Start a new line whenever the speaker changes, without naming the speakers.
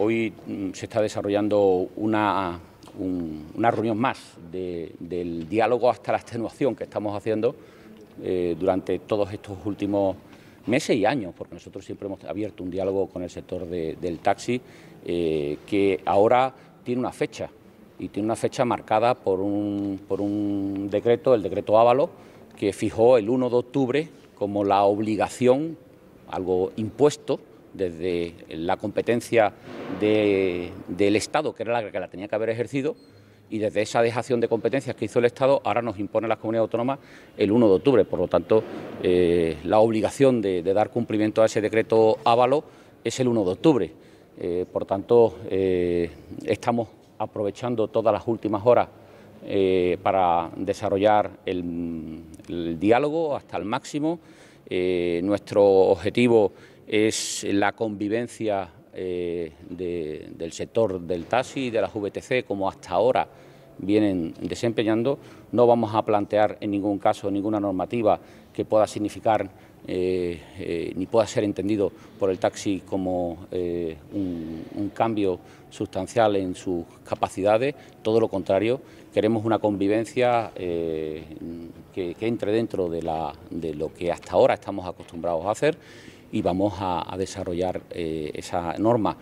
Hoy mm, se está desarrollando una, reunión más del diálogo hasta la extenuación que estamos haciendo eh, durante todos estos últimos meses y años, porque nosotros siempre hemos abierto un diálogo con el sector del taxi eh, que ahora tiene una fecha y tiene una fecha marcada por un, por un decreto, el decreto Ávalo, que fijó el 1 de octubre como la obligación, algo impuesto, desde la competencia del Estado, que era la que la tenía que haber ejercido, y desde esa dejación de competencias que hizo el Estado, ahora nos impone las comunidades autónomas el 1 de octubre. Por lo tanto, eh, la obligación de, dar cumplimiento a ese decreto Ávalo es el 1 de octubre. Eh, por tanto, eh, estamos aprovechando todas las últimas horas para desarrollar el, el, diálogo hasta el máximo. nuestro objetivo es la convivencia eh, del sector del taxi y de la VTC como hasta ahora vienen desempeñando. No vamos a plantear en ningún caso ninguna normativa que pueda significar eh, eh, ni pueda ser entendido por el taxi como un, cambio sustancial en sus capacidades, todo lo contrario, queremos una convivencia que, entre dentro de lo que hasta ahora estamos acostumbrados a hacer y vamos a, desarrollar eh, esa norma.